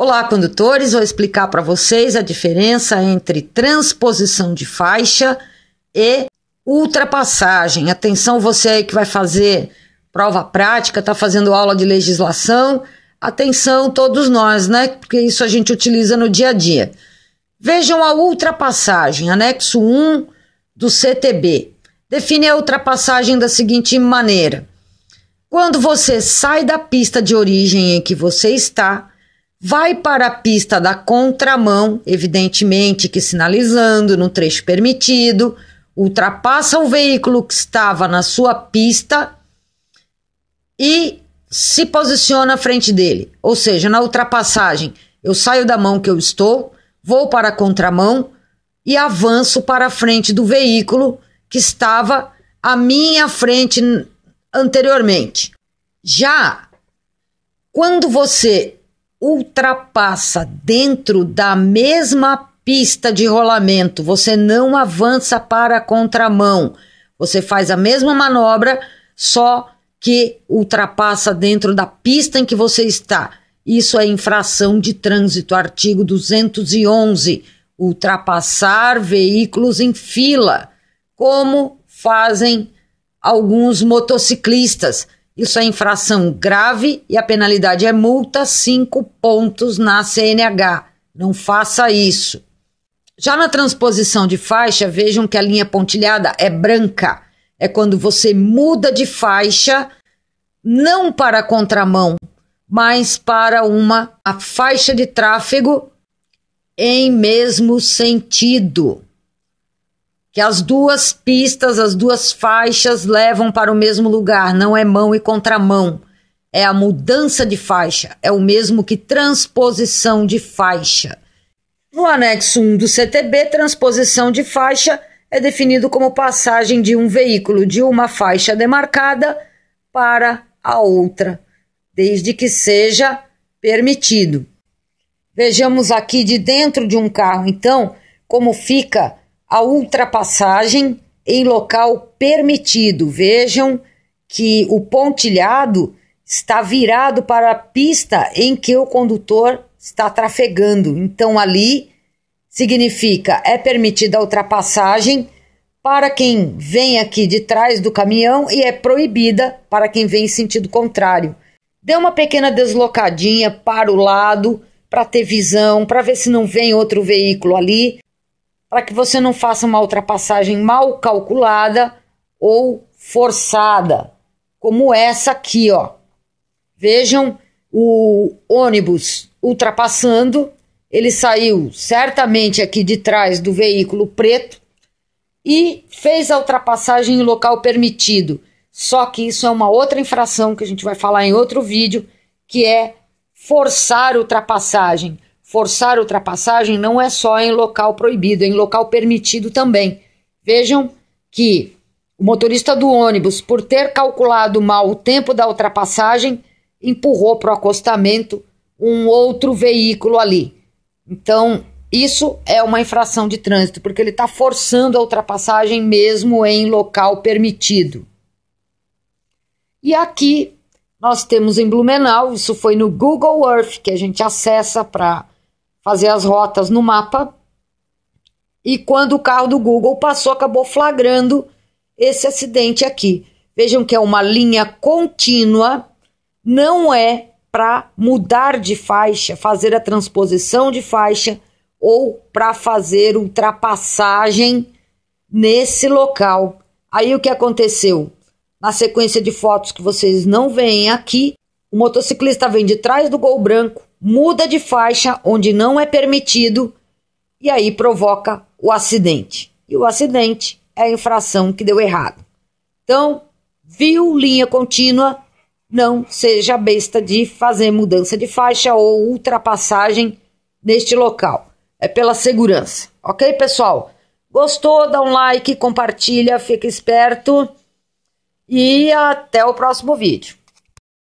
Olá, condutores! Vou explicar para vocês a diferença entre transposição de faixa e ultrapassagem. Atenção, você aí que vai fazer prova prática, está fazendo aula de legislação. Atenção, todos nós, né? Porque isso a gente utiliza no dia a dia. Vejam a ultrapassagem, anexo 1 do CTB. Define a ultrapassagem da seguinte maneira: quando você sai da pista de origem em que você está vai para a pista da contramão, evidentemente que sinalizando no trecho permitido, ultrapassa o veículo que estava na sua pista e se posiciona à frente dele. Ou seja, na ultrapassagem, eu saio da mão que eu estou, vou para a contramão e avanço para a frente do veículo que estava à minha frente anteriormente. Já quando você ultrapassa dentro da mesma pista de rolamento, você não avança para a contramão. Você faz a mesma manobra, só que ultrapassa dentro da pista em que você está. Isso é infração de trânsito, artigo 211. Ultrapassar veículos em fila, como fazem alguns motociclistas isso é infração grave e a penalidade é multa, cinco pontos na CNH. Não faça isso. Já na transposição de faixa, vejam que a linha pontilhada é branca. É quando você muda de faixa, não para a contramão, mas para uma a faixa de tráfego em mesmo sentido que as duas pistas, as duas faixas levam para o mesmo lugar, não é mão e contramão. É a mudança de faixa, é o mesmo que transposição de faixa. No anexo 1 do CTB, transposição de faixa é definido como passagem de um veículo de uma faixa demarcada para a outra, desde que seja permitido. Vejamos aqui de dentro de um carro, então, como fica a ultrapassagem em local permitido. Vejam que o pontilhado está virado para a pista em que o condutor está trafegando. Então ali significa é permitida a ultrapassagem para quem vem aqui de trás do caminhão e é proibida para quem vem em sentido contrário. Dê uma pequena deslocadinha para o lado para ter visão, para ver se não vem outro veículo ali para que você não faça uma ultrapassagem mal calculada ou forçada, como essa aqui, ó. Vejam o ônibus ultrapassando, ele saiu certamente aqui de trás do veículo preto e fez a ultrapassagem em local permitido. Só que isso é uma outra infração que a gente vai falar em outro vídeo, que é forçar ultrapassagem forçar ultrapassagem não é só em local proibido, é em local permitido também. Vejam que o motorista do ônibus, por ter calculado mal o tempo da ultrapassagem, empurrou para o acostamento um outro veículo ali. Então, isso é uma infração de trânsito, porque ele está forçando a ultrapassagem mesmo em local permitido. E aqui nós temos em Blumenau, isso foi no Google Earth que a gente acessa para fazer as rotas no mapa. E quando o carro do Google passou, acabou flagrando esse acidente aqui. Vejam que é uma linha contínua, não é para mudar de faixa, fazer a transposição de faixa ou para fazer ultrapassagem nesse local. Aí o que aconteceu? Na sequência de fotos que vocês não veem aqui, o motociclista vem de trás do gol branco, muda de faixa onde não é permitido e aí provoca o acidente. E o acidente é a infração que deu errado. Então, viu linha contínua, não seja besta de fazer mudança de faixa ou ultrapassagem neste local. É pela segurança. Ok, pessoal? Gostou? Dá um like, compartilha, fica esperto e até o próximo vídeo.